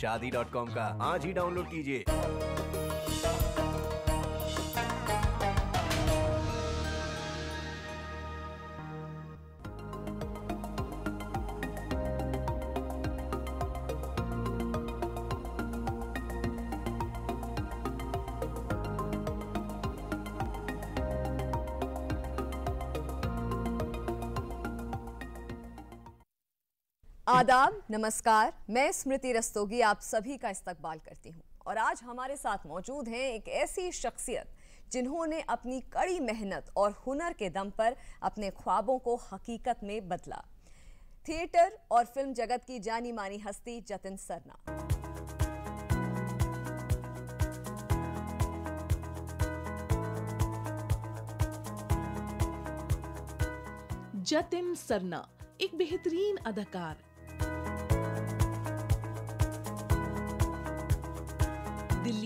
शादी dot com का आज ही डाउनलोड कीजिए आदाब नमस्कार मैं स्मृति रस्तोगी आप सभी का इस्तकबाल करती हूँ और आज हमारे साथ मौजूद हैं एक ऐसी शख्सियत जिन्होंने अपनी कड़ी मेहनत और हुनर के दम पर अपने ख्वाबों को हकीकत में बदला थिएटर और फिल्म जगत की जानी मानी हस्ती जतिन सरना जतिन सरना एक बेहतरीन अदाकार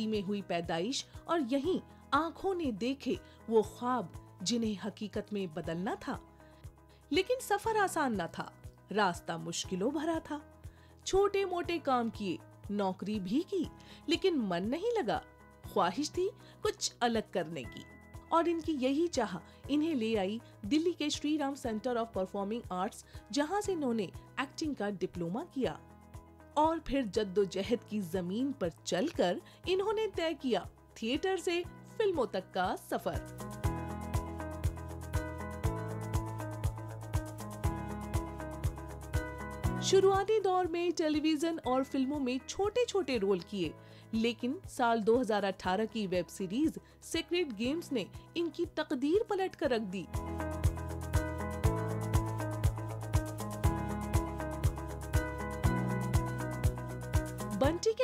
इसी में हुई पैदाइश और यहीं आंखों ने देखे वो ख्वाब जिन्हें हकीकत में बदलना था लेकिन सफर आसान न था रास्ता मुश्किलों भरा था छोटे मोटे काम किए नौकरी भी की लेकिन मन नहीं लगा ख्वाहिश थी कुछ अलग करने की और इनकी यही चाह इन्हें ले आई दिल्ली के Shri Ram centre of performing arts जहां से इन्होंने एक्टिंग का डिप्लोमा किया और फिर जद्दोजहद की जमीन पर चलकर इन्होंने तय किया थिएटर से फिल्मों तक का सफर शुरुआती दौर में टेलीविजन और फिल्मों में छोटे छोटे रोल किए लेकिन साल 2018 की वेब सीरीज सीक्रेट गेम्स ने इनकी तकदीर पलट कर रख दी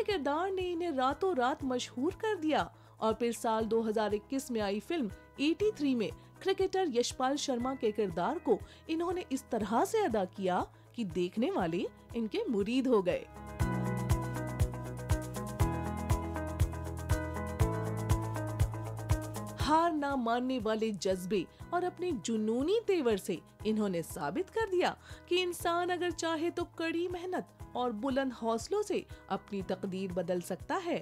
के किरदार ने इन्हें रातों रात मशहूर कर दिया और फिर साल 2021 में आई फिल्म 83 में क्रिकेटर यशपाल शर्मा के किरदार को इन्होंने इस तरह से अदा किया कि देखने वाले इनके मुरीद हो गए हार ना मानने वाले जज्बे और अपने जुनूनी तेवर से इन्होंने साबित कर दिया कि इंसान अगर चाहे तो कड़ी मेहनत और बुलंद हौसलों से अपनी तकदीर बदल सकता है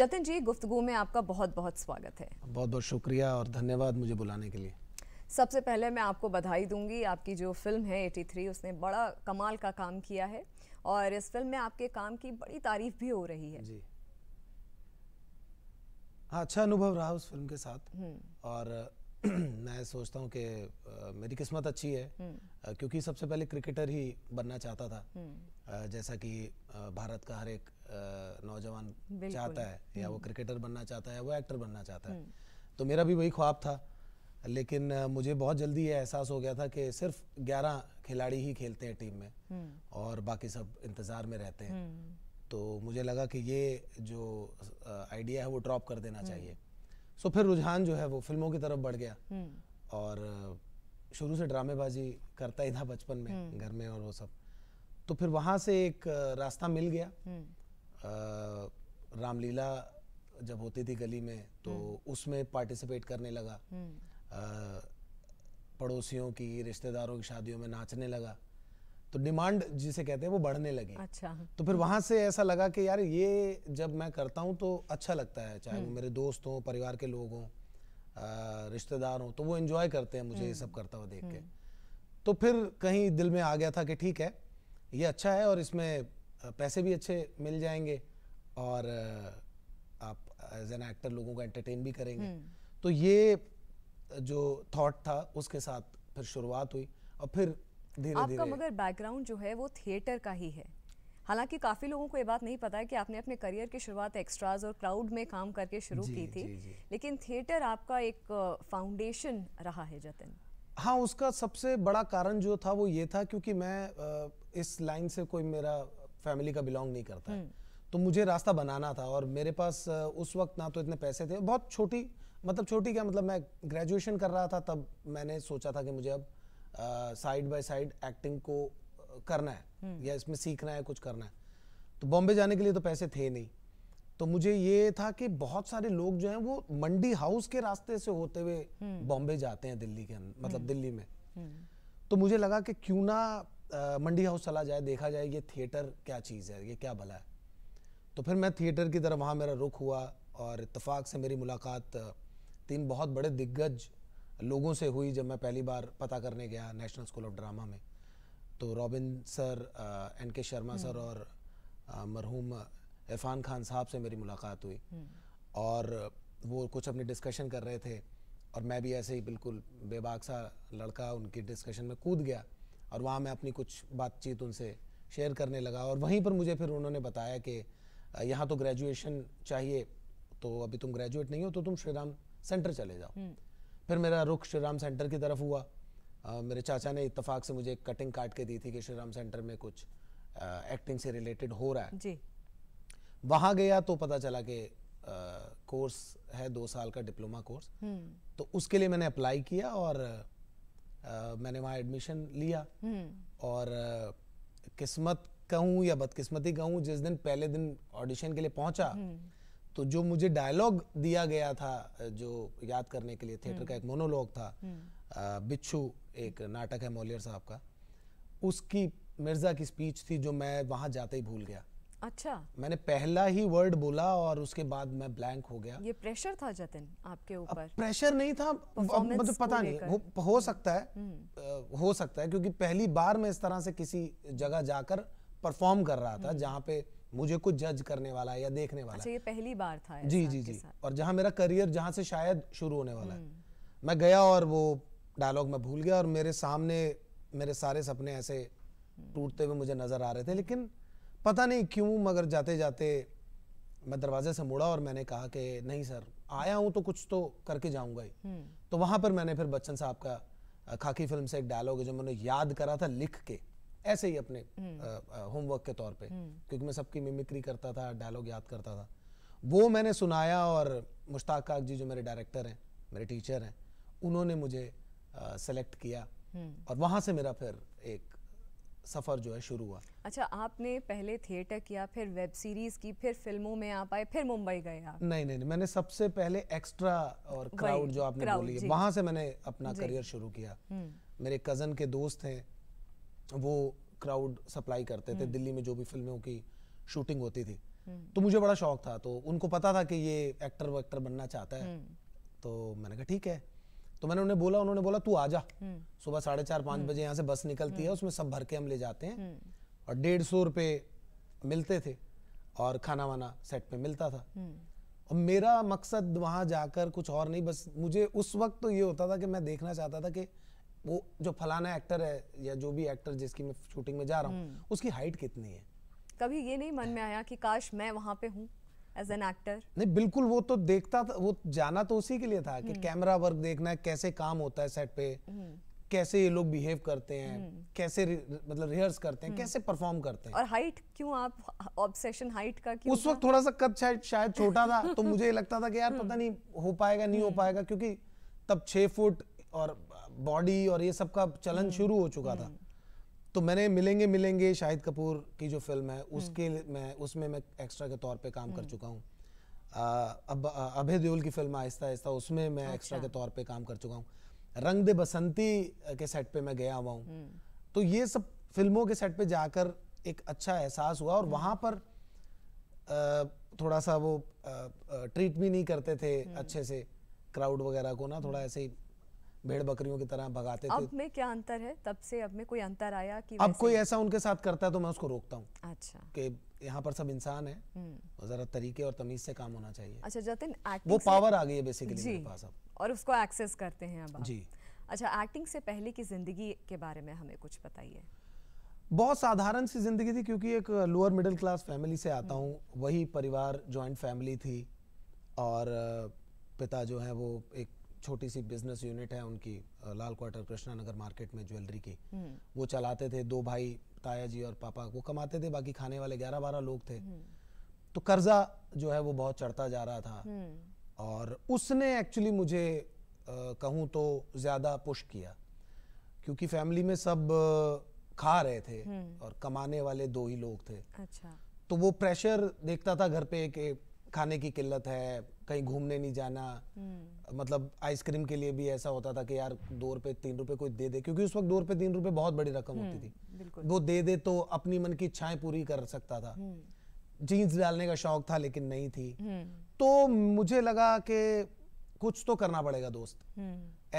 जतिन जी गुफ्तगु में आपका बहुत बहुत स्वागत है बहुत बहुत शुक्रिया और धन्यवाद मुझे बुलाने के लिए सबसे पहले मैं आपको बधाई दूंगी आपकी जो फिल्म है 83 उसने बड़ा कमाल का काम किया है और इस फिल्म में आपके काम की बड़ी तारीफ भी हो रही है जी। हाँ अच्छा अनुभव रहा उस फिल्म के साथ हम्म। और मैं सोचता हूँ कि मेरी किस्मत अच्छी है हम्म। क्योंकि सबसे पहले क्रिकेटर ही बनना चाहता था हम्म। जैसा कि भारत का हर एक नौजवान चाहता है या वो क्रिकेटर बनना चाहता है वो एक्टर बनना चाहता है तो मेरा भी वही ख्वाब था लेकिन मुझे बहुत जल्दी ये एहसास हो गया था कि सिर्फ 11 खिलाड़ी ही खेलते हैं टीम में और बाकी सब इंतज़ार में रहते हैं तो मुझे लगा कि ये जो आइडिया है वो ड्रॉप कर देना चाहिए सो फिर रुझान जो है वो फिल्मों की तरफ बढ़ गया हम्म। और शुरू से ड्रामेबाजी करता ही था बचपन में हम्म। घर में और वो सब तो फिर वहाँ से एक रास्ता मिल गया हम्म। रामलीला जब होती थी गली में तो उसमें पार्टिसिपेट करने लगा पड़ोसियों की रिश्तेदारों की शादियों में नाचने लगा तो डिमांड जिसे कहते हैं वो बढ़ने लगे अच्छा तो फिर वहां से ऐसा लगा कि यार ये जब मैं करता हूँ तो अच्छा लगता है चाहे वो हम्म। मेरे दोस्त हों परिवार के लोग हों रिश्तेदार हों तो वो एंजॉय करते हैं मुझे ये हम्म। सब करता हुआ देख के हम्म। तो फिर कहीं दिल में आ गया था कि ठीक है ये अच्छा है और इसमें पैसे भी अच्छे मिल जाएंगे और आप एज एन एक्टर लोगों का एंटरटेन भी करेंगे तो ये जो थॉट था उसके साथ फिर शुरुआत हुई और फिर धीरे आपका धीरे। मगर बैकग्राउंड जो है वो थिएटर का ही है हालांकि काफ़ी लोगों को ये बात नहीं पता है कि आपने अपने करियर की शुरुआत एक्स्ट्राज और क्राउड में काम करके शुरू की थी जी, जी। लेकिन थिएटर आपका एक फाउंडेशन रहा है जतन हाँ उसका सबसे बड़ा कारण जो था वो ये था क्योंकि मैं इस लाइन से कोई मेरा फैमिली का बिलोंग नहीं करता हम्म। तो मुझे रास्ता बनाना था और मेरे पास उस वक्त ना तो इतने पैसे थे बहुत छोटी मतलब छोटी क्या मतलब मैं ग्रेजुएशन कर रहा था तब मैंने सोचा था कि मुझे अब साइड बाय साइड एक्टिंग को करना है हम्म। या इसमें सीखना है कुछ करना है तो बॉम्बे जाने के लिए तो पैसे थे नहीं तो मुझे ये था कि बहुत सारे लोग जो हैं वो मंडी हाउस के रास्ते से होते हुए बॉम्बे हम्म। जाते हैं दिल्ली के मतलब हम्म। दिल्ली में तो मुझे लगा कि क्यों ना मंडी हाउस चला जाए देखा जाए ये थिएटर क्या चीज़ है ये क्या भला है तो फिर मैं थिएटर की तरफ वहां मेरा रुख हुआ और इतफाक़ से मेरी मुलाकात तीन बहुत बड़े दिग्गज लोगों से हुई जब मैं पहली बार पता करने गया नेशनल स्कूल ऑफ ड्रामा में तो रॉबिन सर एन के शर्मा सर और uh, मरहूम इरफान uh, खान साहब से मेरी मुलाकात हुई हम्म। और वो कुछ अपने डिस्कशन कर रहे थे और मैं भी ऐसे ही बिल्कुल बेबाक सा लड़का उनके डिस्कशन में कूद गया और वहाँ मैं अपनी कुछ बातचीत उनसे शेयर करने लगा और वहीं पर मुझे फिर उन्होंने बताया कि uh, यहाँ तो ग्रेजुएशन चाहिए तो अभी तुम ग्रेजुएट नहीं हो तो तुम श्रीराम सेंटर चले जाओ हम्म। फिर मेरा रुख श्री राम सेंटर की तरफ हुआ आ, मेरे चाचा ने इतफाक से मुझे एक कटिंग काट के दी थी कि श्री राम सेंटर में कुछ आ, एक्टिंग से रिलेटेड हो रहा है जी वहाँ गया तो पता चला कि कोर्स है दो साल का डिप्लोमा हम्म। कोर्स तो उसके लिए मैंने अप्लाई किया और आ, मैंने वहाँ एडमिशन लिया हम्म। और किस्मत कहूँ या बदकिस्मती कहूँ जिस दिन पहले दिन ऑडिशन के लिए पहुँचा हम्म। तो जो मुझे डायलॉग दिया गया था जो याद करने के लिए थिएटर का एक मोनोलॉग था हम्म। बिच्छू एक नाटक है मौलियर साहब का उसकी मिर्जा की स्पीच थी जो मैं वहां जाते ही भूल गया अच्छा मैंने पहला ही वर्ड बोला और उसके बाद मैं ब्लैंक हो गया ये प्रेशर था जतिन आपके ऊपर प्रेशर नहीं था मतलब पता नहीं हो, हो सकता है हम्म। हो सकता है क्योंकि पहली बार मैं इस तरह से किसी जगह जाकर परफॉर्म कर रहा था हम्म। जहाँ पे मुझे कुछ जज करने वाला है या देखने वाला अच्छा, ये पहली बार था जी जी जी और जहाँ मेरा करियर जहाँ से शायद शुरू होने वाला है हम्म। मैं गया और वो डायलॉग में भूल गया और मेरे सामने मेरे सारे सपने ऐसे हम्म। टूटते हुए मुझे नजर आ रहे थे लेकिन पता नहीं क्यों मगर जाते जाते मैं दरवाजे से मुड़ा और मैंने कहा कि नहीं सर आया हूँ तो कुछ तो करके जाऊंगा ही हम्म। तो वहां पर मैंने फिर बच्चन साहब का खाकी फिल्म से एक डायलॉग है जो मैंने याद करा था लिख के ऐसे ही अपने होमवर्क के तौर पे हम्म। क्योंकि मैं सबकी मिमिक्री करता था डायलॉग याद करता था वो मैंने सुनाया और मुश्ताक काक जी जो मेरे डायरेक्टर हैं मेरे टीचर हैं उन्होंने मुझे सेलेक्ट किया हम्म। और वहाँ से मेरा फिर एक सफ़र जो है शुरू हुआ अच्छा आपने पहले थिएटर किया फिर वेब सीरीज़ की फिर फिल्मों में आप आए फिर मुंबई गए आप नहीं नहीं, नहीं मैंने सबसे पहले एक्स्ट्रा और क्राउड जो आपने बोली है वहाँ से मैंने अपना करियर शुरू किया हम्म। मेरे कज़न के दोस्त हैं वो क्राउड सप्लाई करते थे हम्म। दिल्ली में जो भी फिल्मों की शूटिंग होती थी हम्म। तो मुझे बड़ा शौक था तो उनको पता था कि ये एक्टर एक्टर बनना चाहता है हम्म। तो मैंने कहा ठीक है तो मैंने उन्हें बोला उन्होंने बोला तू आ जा सुबह साढ़े चार पांच बजे यहाँ से बस निकलती है उसमें सब भर के हम ले जाते हैं और डेढ़ सौ रुपये मिलते थे और खाना वाना सेट पे मिलता था और मेरा मकसद वहां जाकर कुछ और नहीं बस मुझे उस वक्त तो ये होता था कि मैं देखना चाहता था कि वो जो फलाना एक्टर है या जो भी एक्टर जिसकी मैं शूटिंग में जा रहा हूँ हम्म। उसकी हाइट कितनी है कभी ये नहीं मन में आया कि काश मैं वहाँ पे हूँ एज एन एक्टर नहीं बिल्कुल वो तो देखता था वो जाना तो उसी के लिए था कि कैमरा हम्म। वर्क देखना है कैसे काम होता है सेट पे हम्म। कैसे ये लोग बिहेव करते हैं कैसे मतलब रिहर्स करते हैं कैसे परफॉर्म करते हैं और हाइट क्यों आप ऑब्सेशन हाइट का क्यों उस वक्त थोड़ा सा कद शायद शायद छोटा था तो मुझे लगता था कि यार पता नहीं हो पाएगा नहीं हो पाएगा क्योंकि तब छः फुट और बॉडी और ये सब का चलन हम्म, शुरू हो चुका था हम्म। तो मैंने मिलेंगे मिलेंगे शाहिद कपूर की जो फिल्म है हम्म। उसके मैं उसमें मैं एक्स्ट्रा के तौर पे काम कर चुका हूँ अब अभय देओल की फिल्म आहिस्ता आहिस्ता उसमें मैं अच्छा। एक्स्ट्रा के तौर पे काम कर चुका हूँ रंग दे बसंती के सेट पे मैं गया हुआ हूँ तो ये सब फिल्मों के सेट पे जाकर एक अच्छा एहसास हुआ और वहाँ पर थोड़ा सा वो ट्रीट भी नहीं करते थे अच्छे से क्राउड वगैरह को ना थोड़ा ऐसे ही भेड़ बकरियों की तरह भगाते अब थे में क्या अंतर है तब से अब में कोई अंतर आया कि अब कोई ऐसा उनके साथ करता है तो मैं उसको रोकता हूँ अच्छा कि यहाँ पर सब इंसान है हम्म। जरा तरीके और तमीज से काम होना चाहिए अच्छा जतिन वो पावर आ गई है बेसिकली मेरे पास अब और उसको एक्सेस करते हैं अब जी अच्छा एक्टिंग से पहले की जिंदगी के बारे में हमें कुछ बताइए बहुत साधारण सी जिंदगी थी क्योंकि एक लोअर मिडिल क्लास फैमिली से आता हम्म। हूँ वही परिवार जॉइंट फैमिली थी और पिता जो है वो एक छोटी सी बिजनेस यूनिट है उनकी लाल क्वार्टर कृष्णा नगर मार्केट में ज्वेलरी की हम्म। वो चलाते थे दो भाई ताया जी और पापा वो कमाते थे बाकी खाने वाले ग्यारह बारह लोग थे हम्म। तो कर्जा जो है वो बहुत चढ़ता जा रहा था हम्म। और उसने एक्चुअली मुझे कहूँ तो ज्यादा पुश किया क्योंकि फैमिली में सब खा रहे थे और कमाने वाले दो ही लोग थे अच्छा तो वो प्रेशर देखता था घर पे कि खाने की किल्लत है कहीं घूमने नहीं जाना हम्म। मतलब आइसक्रीम के लिए भी ऐसा होता था कि यार दो रुपए तीन रुपये कोई दे दे क्योंकि उस वक्त दो रुपए तीन रुपए बहुत बड़ी रकम होती हम्म, थी वो दे दे तो अपनी मन की इच्छाएं पूरी कर सकता था हम्म। जीन्स डालने का शौक था लेकिन नहीं थी तो मुझे लगा कि कुछ तो करना पड़ेगा दोस्त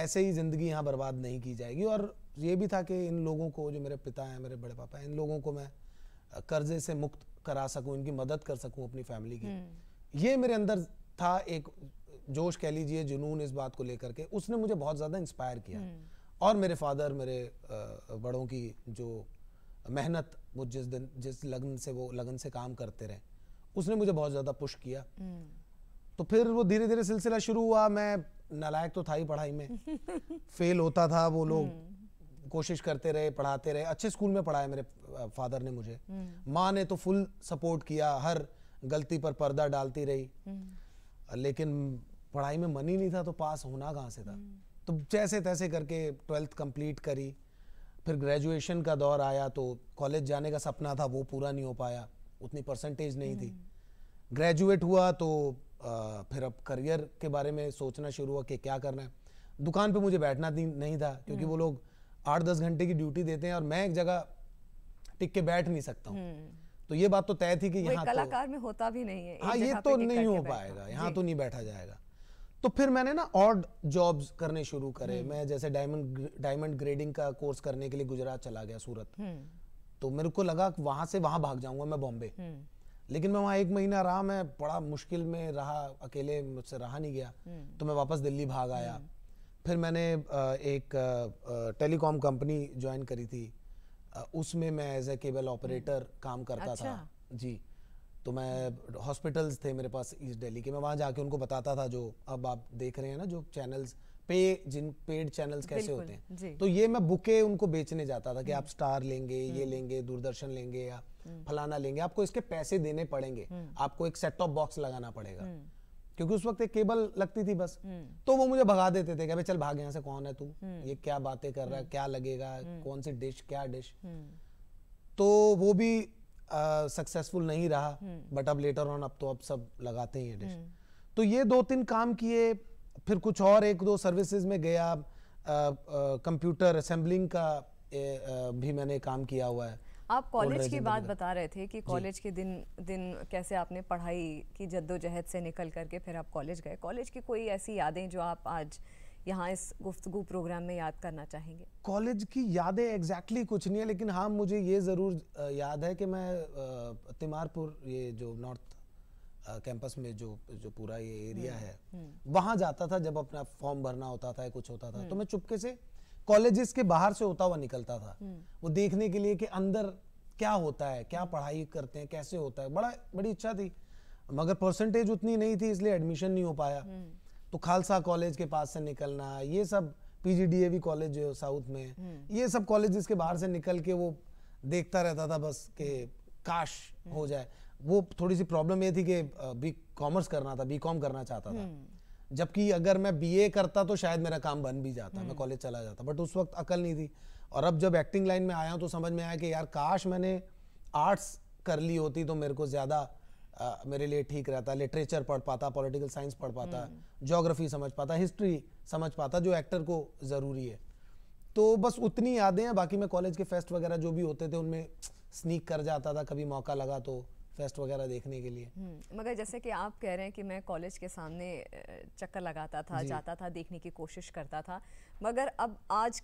ऐसे ही जिंदगी यहाँ बर्बाद नहीं की जाएगी और ये भी था कि इन लोगों को जो मेरे पिता हैं मेरे बड़े पापा हैं इन लोगों को मैं कर्जे से मुक्त करा सकूं इनकी मदद कर सकूं अपनी फैमिली की ये मेरे अंदर था एक जोश कह लीजिए जुनून इस बात को लेकर के उसने मुझे बहुत ज़्यादा इंस्पायर किया हम्म। और मेरे फादर मेरे बड़ों की जो मेहनत वो जिस दिन जिस लगन से वो लगन से काम करते रहे उसने मुझे बहुत ज़्यादा पुश किया हम्म। तो फिर वो धीरे धीरे सिलसिला शुरू हुआ मैं नालायक तो था ही पढ़ाई में फेल होता था वो लोग हम्म। कोशिश करते रहे पढ़ाते रहे अच्छे स्कूल में पढ़ाया मेरे फादर ने मुझे माँ ने तो फुल सपोर्ट किया हर गलती पर पर्दा डालती रही हम्म। लेकिन पढ़ाई में मन ही नहीं था तो पास होना कहाँ से था हम्म। तो जैसे तैसे करके ट्वेल्थ कंप्लीट करी फिर ग्रेजुएशन का दौर आया तो कॉलेज जाने का सपना था वो पूरा नहीं हो पाया उतनी परसेंटेज नहीं थी हम्म। ग्रेजुएट हुआ तो फिर अब करियर के बारे में सोचना शुरू हुआ कि क्या करना है दुकान पे मुझे बैठना नहीं था क्योंकि वो लोग आठ दस घंटे की ड्यूटी देते हैं और मैं एक जगह टिक के बैठ नहीं सकता हूँ तो ये बात तो तय थी कि यहाँ तो- कलाकार तो, में होता भी नहीं है हाँ ये तो नहीं हो पाएगा यहाँ तो नहीं बैठा जाएगा तो फिर मैंने ना ऑड जॉब्स करने शुरू करे हम्म। मैं जैसे डायमंड डायमंड ग्रेडिंग का कोर्स करने के लिए गुजरात चला गया सूरत हम्म। तो मेरे को लगा वहां से वहां भाग जाऊंगा मैं बॉम्बे हम्म। लेकिन मैं वहां एक महीना रहा मैं बड़ा मुश्किल में रहा अकेले मुझसे रहा नहीं गया तो मैं वापस दिल्ली भाग आया फिर मैंने एक टेलीकॉम कंपनी ज्वाइन करी थी उसमें मैं एज ए केबल ऑपरेटर काम करता अच्छा। था जी तो मैं हॉस्पिटल्स थे मेरे पास ईस्ट दिल्ली के मैं वहाँ जाके उनको बताता था जो अब आप देख रहे हैं ना जो चैनल्स पे जिन पेड चैनल्स कैसे होते हैं तो ये मैं बुके उनको बेचने जाता था कि आप स्टार हम्म। लेंगे ये हम्म। लेंगे दूरदर्शन लेंगे या हम्म। फलाना लेंगे आपको इसके पैसे देने पड़ेंगे आपको एक सेट टॉप बॉक्स लगाना पड़ेगा क्योंकि उस वक्त एक केबल लगती थी बस हम्म। तो वो मुझे भगा देते थे कि चल भाग यहाँ से कौन है तू हम्म। ये क्या बातें कर रहा है हम्म। क्या लगेगा कौन सी डिश क्या डिश तो वो भी सक्सेसफुल नहीं रहा बट अब लेटर ऑन अब तो अब सब लगाते हैं ये डिश तो ये दो तीन काम किए फिर कुछ और एक दो सर्विसेज में गया कंप्यूटर असेंबलिंग का ए, आ, भी मैंने काम किया हुआ है आप कॉलेज की बात बता रहे थे कि कॉलेज के दिन दिन कैसे आपने पढ़ाई की जद्दोजहद से निकल करके फिर आप कॉलेज गए कॉलेज की कोई ऐसी यादें जो आप आज यहाँ इस गुफ्तु प्रोग्राम में याद करना चाहेंगे कॉलेज की यादें एग्जैक्टली exactly कुछ नहीं है लेकिन हाँ मुझे ये ज़रूर याद है कि मैं तिमारपुर ये जो नॉर्थ कैंपस में जो जो पूरा ये एरिया हम्म, है हम्म। वहाँ जाता था जब अपना फॉर्म भरना होता था कुछ होता था हम्म। तो मैं चुपके से कॉलेजेस के बाहर से होता हुआ निकलता था हम्म। वो देखने के लिए कि अंदर क्या होता है क्या पढ़ाई करते हैं कैसे होता है बड़ा बड़ी इच्छा थी मगर परसेंटेज उतनी नहीं थी इसलिए एडमिशन नहीं हो पाया हम्म। तो खालसा कॉलेज के पास से निकलना ये सब पीजीडीएवी कॉलेज जो साउथ में है हम्म। ये सब कॉलेज के बाहर से निकल के वो देखता रहता था बस के काश हो जाए वो थोड़ी सी प्रॉब्लम ये थी कि बी कॉमर्स करना था बी कॉम करना चाहता था जबकि अगर मैं बीए करता तो शायद मेरा काम बन भी जाता मैं कॉलेज हम्म। चला जाता बट उस वक्त अकल नहीं थी और अब जब एक्टिंग लाइन में आया हूँ तो समझ में आया कि यार काश मैंने आर्ट्स कर ली होती तो मेरे को ज़्यादा मेरे लिए ठीक रहता लिटरेचर पढ़ पाता पॉलिटिकल साइंस पढ़ पाता जोग्राफी हम्म। समझ पाता हिस्ट्री समझ पाता जो एक्टर को ज़रूरी है तो बस उतनी यादें हैं बाकी मैं कॉलेज के फेस्ट वगैरह जो भी होते थे उनमें स्नीक कर जाता था कभी मौका लगा तो फेस्ट वगैरह देखने के लिए हम्म, मगर जैसे कि आप कह रहे हैं कि मैं कॉलेज के सामने चक्कर लगाता था जाता था देखने की कोशिश करता था मगर अब आज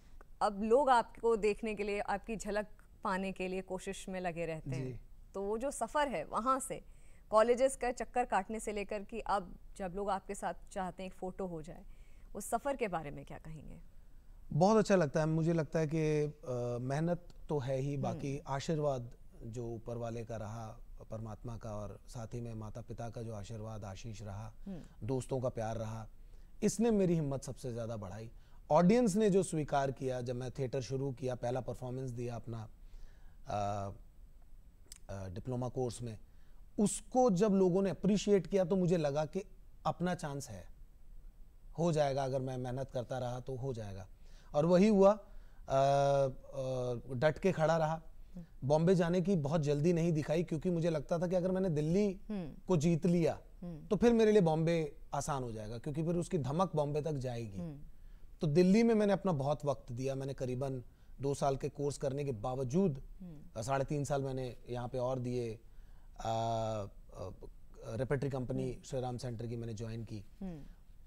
अब लोग आपको देखने के लिए आपकी झलक पाने के लिए कोशिश में लगे रहते हैं तो वो जो सफ़र है वहाँ से कॉलेजेस का चक्कर काटने से लेकर कि अब जब लोग आपके साथ चाहते हैं फ़ोटो हो जाए उस सफ़र के बारे में क्या कहेंगे बहुत अच्छा लगता है मुझे लगता है कि मेहनत तो है ही बाकी हम्म। आशीर्वाद जो ऊपर वाले का रहा परमात्मा का और साथ ही में माता पिता का जो आशीर्वाद आशीष रहा हम्म। दोस्तों का प्यार रहा इसने मेरी हिम्मत सबसे ज़्यादा बढ़ाई ऑडियंस ने जो स्वीकार किया जब मैं थिएटर शुरू किया पहला परफॉर्मेंस दिया अपना डिप्लोमा कोर्स में उसको जब लोगों ने अप्रिशिएट किया तो मुझे लगा कि अपना चांस है हो जाएगा अगर मैं मेहनत करता रहा तो हो जाएगा और वही हुआ डट के खड़ा रहा बॉम्बे जाने की बहुत जल्दी नहीं दिखाई क्योंकि मुझे लगता था कि अगर मैंने दिल्ली हम्म। को जीत लिया हम्म। तो फिर मेरे लिए बॉम्बे आसान हो जाएगा क्योंकि फिर उसकी धमक बॉम्बे तक जाएगी हम्म। तो दिल्ली में मैंने अपना बहुत वक्त दिया मैंने करीबन दो साल के कोर्स करने के बावजूद साढ़े तीन साल मैंने यहाँ पे और दिए रेपेटरी कंपनी श्रीराम सेंटर की मैंने ज्वाइन की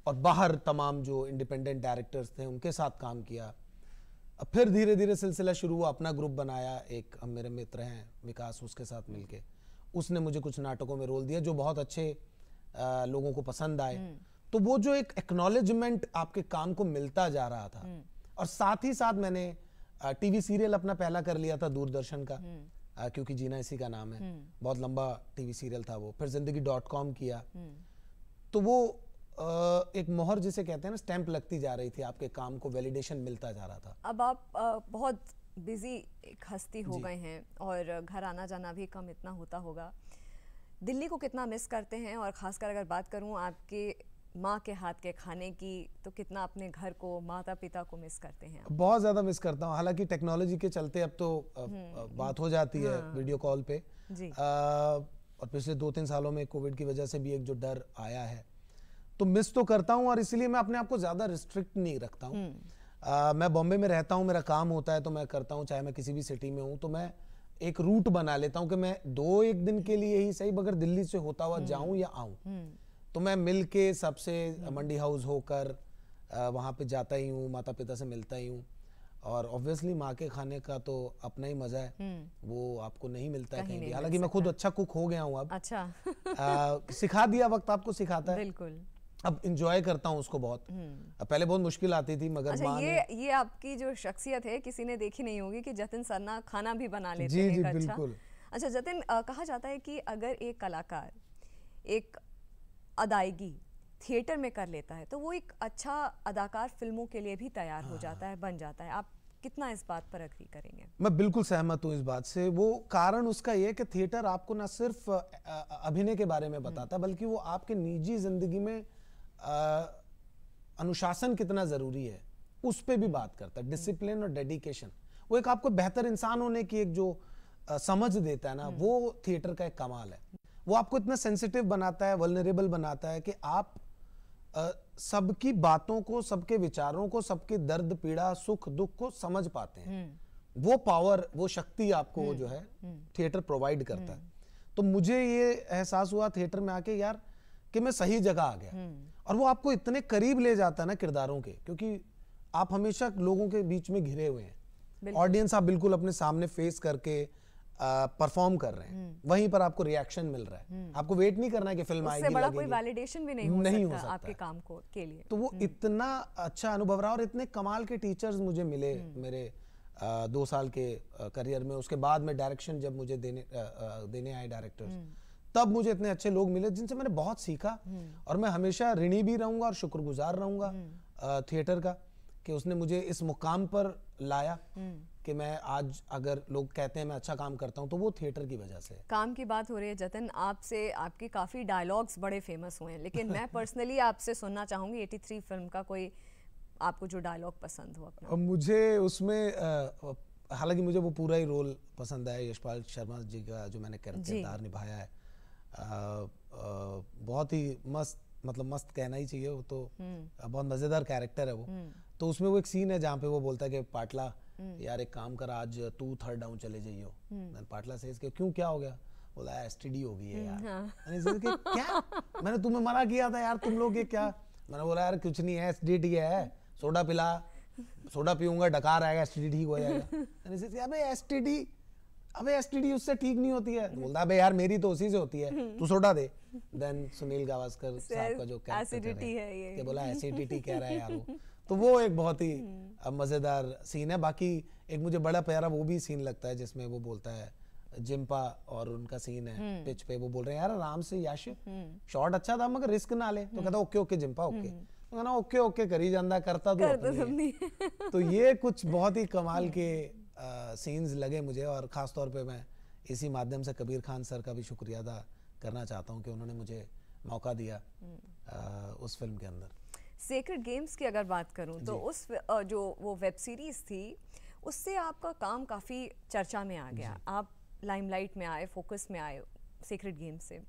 और बाहर तमाम जो इंडिपेंडेंट डायरेक्टर्स थे उनके साथ काम किया अब फिर धीरे धीरे सिलसिला शुरू हुआ अपना ग्रुप बनाया एक हम मेरे मित्र हैं विकास उसके साथ मिलके उसने मुझे कुछ नाटकों में रोल दिया जो बहुत अच्छे आ, लोगों को पसंद आए हम्म। तो वो जो एक एक्नोलेजमेंट आपके काम को मिलता जा रहा था हम्म। और साथ ही साथ मैंने टीवी सीरियल अपना पहला कर लिया था दूरदर्शन का आ, हम्म। क्योंकि जीना इसी का नाम है बहुत लंबा टीवी सीरियल था वो फिर जिंदगी डॉट कॉम किया तो वो एक मोहर जिसे कहते हैं ना स्टैंप लगती जा रही थी आपके काम को वैलिडेशन मिलता जा रहा था अब आप बहुत बिजी एक हस्ती हो गए हैं और घर आना जाना भी कम इतना होता होगा दिल्ली को कितना मिस करते हैं और ख़ासकर अगर बात करूं आपके माँ के हाथ के खाने की तो कितना अपने घर को माता पिता को मिस करते हैं बहुत ज़्यादा मिस करता हूँ हालांकि टेक्नोलॉजी के चलते अब तो हम्म। बात हो जाती है वीडियो हाँ। कॉल पे जी। आ, और पिछले दो तीन सालों में कोविड की वजह से भी एक जो डर आया है तो मिस तो करता हूँ और इसलिए मैं अपने आप को ज़्यादा रिस्ट्रिक्ट नहीं रखता हूँ हम्म। मैं बॉम्बे में रहता हूँ मेरा काम होता है तो मैं करता हूँ चाहे मैं किसी भी सिटी में हूँ तो मैं एक रूट बना लेता हूँ कि मैं दो एक दिन के लिए ही सही मगर दिल्ली से होता हुआ हम्म। जाऊँ या आऊँ हम्म। तो मैं मिल के सबसे मंडी हाउस होकर वहाँ पे जाता ही हूँ माता पिता से मिलता ही हूँ और ऑब्वियसली माँ के खाने का तो अपना ही मजा है वो आपको नहीं मिलता कहीं, कहीं भी हालांकि मैं खुद अच्छा कुक हो गया हूँ अब अच्छा आ, सिखा दिया वक्त आपको सिखाता है बिल्कुल अब इंजॉय करता हूँ उसको बहुत अब पहले बहुत मुश्किल आती थी मगर अच्छा, ये ये आपकी जो शख्सियत है किसी ने देखी नहीं होगी कि जतिन सरना खाना भी बना लेते जी, हैं जी, अच्छा बिल्कुल अच्छा जतिन आ, कहा जाता है कि अगर एक कलाकार एक अदायगी थिएटर में कर लेता है तो वो एक अच्छा अदाकार फिल्मों के लिए भी तैयार हो जाता है बन जाता है आप कितना इस बात पर अग्री करेंगे मैं बिल्कुल सहमत हूँ इस बात से वो कारण उसका ये कि थिएटर आपको ना सिर्फ अभिनय के बारे में बताता बल्कि वो आपके निजी जिंदगी में अनुशासन कितना ज़रूरी है उस पर भी बात करता है डिसिप्लिन और डेडिकेशन वो एक आपको बेहतर इंसान होने की एक जो आ, समझ देता है ना हम्म। वो थिएटर का एक कमाल है वो आपको इतना सेंसिटिव बनाता है वलनरेबल बनाता है कि आप सबकी बातों को सबके विचारों को सबके दर्द पीड़ा सुख दुख को समझ पाते हैं हम्म। वो पावर वो शक्ति आपको हम्म। जो है थिएटर प्रोवाइड करता है तो मुझे ये एहसास हुआ थिएटर में आके यार कि मैं सही जगह आ गया और वो आपको इतने करीब ले जाता है ना किरदारों के क्योंकि आप हमेशा लोगों के बीच में घिरे हुए हैं ऑडियंस आप बिल्कुल अपने सामने फेस करके परफॉर्म कर रहे हैं हम्म। वहीं पर आपको रिएक्शन मिल रहा है हम्म। आपको वेट नहीं करना है कि फिल्म आएगी बड़ा कोई वैलिडेशन भी नहीं हो नहीं सकता, हो सकता आपके काम को के लिए तो वो हम्म। इतना अच्छा अनुभव रहा और इतने कमाल के टीचर्स मुझे मिले मेरे दो साल के करियर में उसके बाद में डायरेक्शन जब मुझे देने देने आए डायरेक्टर्स तब मुझे इतने अच्छे लोग मिले जिनसे मैंने बहुत सीखा हम्म। और मैं हमेशा ऋणी भी रहूंगा और शुक्रगुजार रहूंगा थिएटर हम्म। का कि उसने मुझे इस मुकाम पर लाया हम्म। कि मैं आज अगर लोग कहते हैं मैं अच्छा काम करता हूं तो वो थिएटर की वजह से काम की बात हो रही है जतन आपसे आपके काफ़ी डायलॉग्स बड़े फेमस हुए हैं लेकिन मैं पर्सनली आपसे सुनना चाहूंगी एटी थ्री फिल्म का कोई आपको जो डायलॉग पसंद हो अपना मुझे उसमें हालांकि मुझे वो पूरा ही रोल पसंद आया यशपाल शर्मा जी का जो मैंने किरदार निभाया है बहुत ही मस्त मतलब मस्त कहना ही चाहिए वो तो हम्म। बहुत मजेदार कैरेक्टर है वो हम्म। तो उसमें वो एक सीन है जहाँ पे वो बोलता है कि पाटला हम्म। यार एक काम कर आज तू थर्ड डाउन चले जाइयो पाटला से इसके क्यों क्या हो गया बोला एस हो गई है यार हाँ। क्या मैंने तुम्हें मना किया था यार तुम लोग ये क्या मैंने बोला यार कुछ नहीं है एस है सोडा पिला सोडा पीऊंगा डकार आएगा एस हो जाएगा अबे एस अबे एसटीडी उससे ठीक नहीं होती है बोलता अबे यार मेरी तो उसी से होती है हम्म। तू सोडा दे देन सुनील गावस्कर साहब का जो एसिडिटी है ये के बोला एसिडिटी कह रहा है यार वो तो वो एक बहुत ही हम्म। मजेदार सीन है बाकी एक मुझे बड़ा प्यारा वो भी सीन लगता है जिसमें वो बोलता है जिम्पा और उनका सीन है पिच हम्म। पे वो बोल रहे हैं यार आराम से याश शॉट अच्छा था मगर रिस्क ना ले तो कहता ओके ओके जिम्पा ओके तो ओके ओके करी जाता करता तो तो, तो ये कुछ बहुत ही कमाल के सीन्स लगे मुझे और ख़ास तौर पे मैं इसी माध्यम से कबीर खान सर का भी शुक्रिया अदा करना चाहता हूँ कि उन्होंने मुझे मौका दिया आ, उस फिल्म के अंदर सेक्रेट गेम्स की अगर बात करूँ तो उस जो वो वेब सीरीज़ थी उससे आपका काम काफ़ी चर्चा में आ गया आप लाइमलाइट में आए फोकस में आए सीक्रेट गेम्स से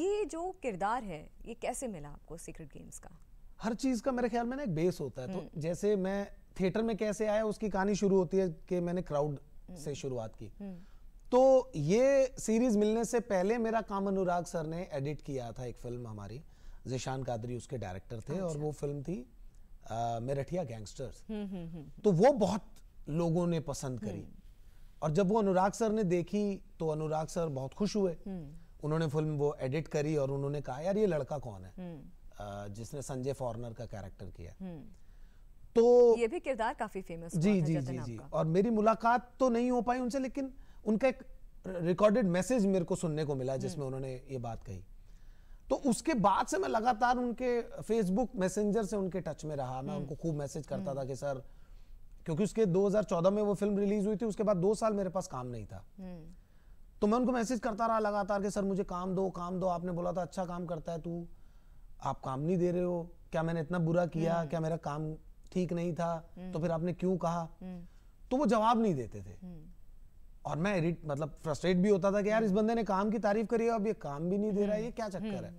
ये जो किरदार है ये कैसे मिला आपको सीक्रेट गेम्स का हर चीज़ का मेरे ख्याल में ना एक बेस होता है तो हम्म। जैसे मैं थिएटर में कैसे आया उसकी कहानी शुरू होती है कि मैंने क्राउड हम्म। से शुरुआत की हम्म। तो ये सीरीज मिलने से पहले मेरा काम अनुराग सर ने एडिट किया था एक फिल्म हमारी जिशान कादरी उसके डायरेक्टर थे और अच्छा। वो फिल्म थी मेरठिया गैंगस्टर्स हम्म, तो वो बहुत लोगों ने पसंद करी और जब वो अनुराग सर ने देखी तो अनुराग सर बहुत खुश हुए उन्होंने फिल्म वो एडिट करी और उन्होंने कहा यार ये लड़का कौन है आ, जिसने संजय फॉरनर का कैरेक्टर किया तो ये भी किरदार काफी फेमस जी जी जी जी और मेरी मुलाकात तो नहीं हो पाई उनसे लेकिन उनका एक रिकॉर्डेड मैसेज मेरे को सुनने को मिला जिसमें हम्म। उन्होंने ये बात कही तो उसके बाद से मैं लगातार उनके फेसबुक मैसेंजर से उनके टच में रहा मैं हम्म। उनको खूब मैसेज करता हम्म। था कि सर क्योंकि उसके 2014 में वो फिल्म रिलीज हुई थी उसके बाद दो साल मेरे पास काम नहीं था तो मैं उनको मैसेज करता रहा लगातार कि सर मुझे काम दो काम दो आपने बोला था अच्छा काम करता है तू आप काम नहीं दे रहे हो क्या मैंने इतना बुरा किया क्या मेरा काम ठीक नहीं था तो हम्म। फिर आपने क्यों कहा हम्म। तो वो जवाब नहीं देते थे हम्म। और मैं मतलब फ्रस्ट्रेट भी होता था कि यार इस बंदे ने काम की तारीफ करी है अब ये काम भी नहीं दे रहा है ये क्या चक्कर है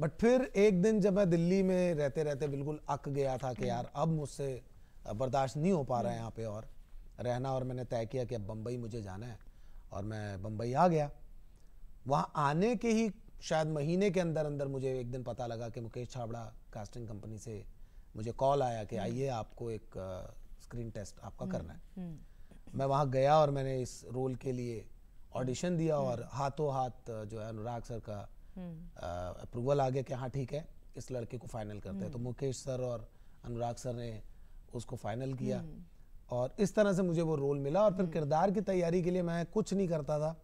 बट फिर एक दिन जब मैं दिल्ली में रहते रहते बिल्कुल अक गया था कि यार अब मुझसे बर्दाश्त नहीं हो पा रहा है यहाँ पे और रहना और मैंने तय किया कि अब बम्बई मुझे जाना है और मैं बम्बई आ गया वहाँ आने के ही शायद महीने के अंदर अंदर मुझे एक दिन पता लगा कि मुकेश छाबड़ा कास्टिंग कंपनी से मुझे कॉल आया कि आइए आपको एक स्क्रीन टेस्ट आपका हम्म, करना है हम्म। मैं वहाँ गया और मैंने इस रोल के लिए ऑडिशन दिया हम्म। और हाथों हाथ जो है अनुराग सर का अप्रूवल आ गया कि हाँ ठीक है इस लड़के को फाइनल करते हैं तो मुकेश सर और अनुराग सर ने उसको फाइनल किया और इस तरह से मुझे वो रोल मिला और फिर किरदार की तैयारी के लिए मैं कुछ नहीं करता था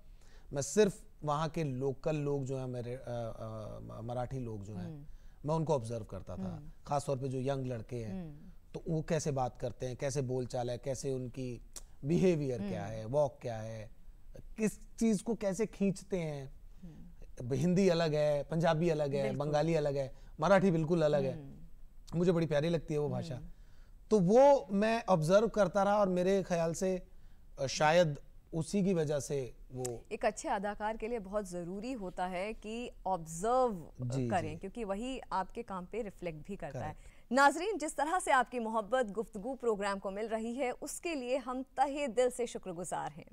मैं सिर्फ वहाँ के लोकल लोग जो हैं मेरे मराठी लोग जो हैं मैं उनको ऑब्जर्व करता था हम्म। खासतौर पे जो यंग लड़के हैं हम्म। तो वो कैसे बात करते हैं कैसे बोलचाल है कैसे उनकी बिहेवियर क्या हम्म। है वॉक क्या है किस चीज़ को कैसे खींचते हैं हिंदी अलग है पंजाबी अलग है बंगाली अलग है मराठी बिल्कुल अलग है मुझे बड़ी प्यारी लगती है वो भाषा तो वो मैं ऑब्जर्व करता रहा और मेरे ख्याल से शायद उसी की वजह से वो एक अच्छे अदाकार के लिए बहुत ज़रूरी होता है कि ऑब्जर्व करें जी. क्योंकि वही आपके काम पे रिफ्लेक्ट भी करता है नाजरीन जिस तरह से आपकी मोहब्बत गुफ्तगु प्रोग्राम को मिल रही है उसके लिए हम तहे दिल से शुक्रगुजार हैं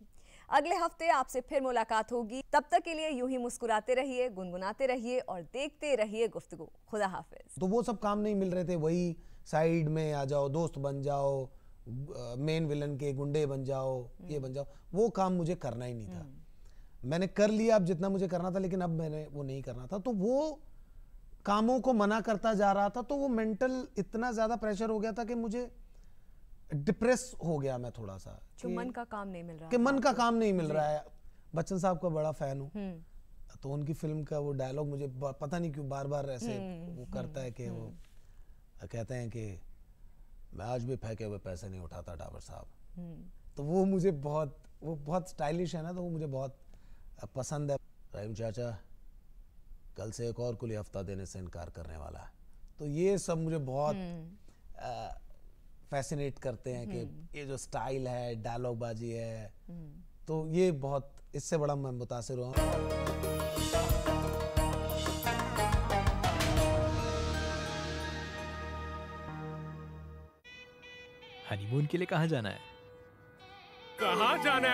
अगले हफ्ते आपसे फिर मुलाकात होगी तब तक के लिए यूं ही मुस्कुराते रहिए गुनगुनाते रहिए और देखते रहिए गुफ्तगु खुदा हाफिज तो वो सब काम नहीं मिल रहे थे वही साइड में आ जाओ दोस्त बन जाओ मेन विलन के गुंडे बन जाओ हम्म। ये बन जाओ वो काम मुझे करना ही नहीं था हम्म। मैंने कर लिया अब जितना मुझे करना था लेकिन अब मैंने वो नहीं करना था तो वो कामों को मना करता जा रहा था तो वो मेंटल इतना ज़्यादा प्रेशर हो गया था कि मुझे डिप्रेस हो गया मैं थोड़ा सा कि मन का काम नहीं मिल रहा कि मन का काम नहीं मिल रहा है बच्चन साहब का बड़ा फैन हूँ हम्म। तो उनकी फिल्म का वो डायलॉग मुझे पता नहीं क्यों बार बार ऐसे वो करता है कि वो कहते हैं कि मैं आज भी फेंके हुए पैसे नहीं उठाता डाबर साहब हम्म। तो वो मुझे बहुत वो बहुत स्टाइलिश है ना तो वो मुझे बहुत पसंद है रहीम चाचा कल से एक और कुली हफ्ता देने से इनकार करने वाला है तो ये सब मुझे बहुत फैसिनेट हम्म। करते हैं कि हम्म। ये जो स्टाइल है डायलॉगबाजी है तो ये बहुत इससे बड़ा मैं मुतासर हुआ हनीमून के लिए कहाँ जाना है कहाँ जाना है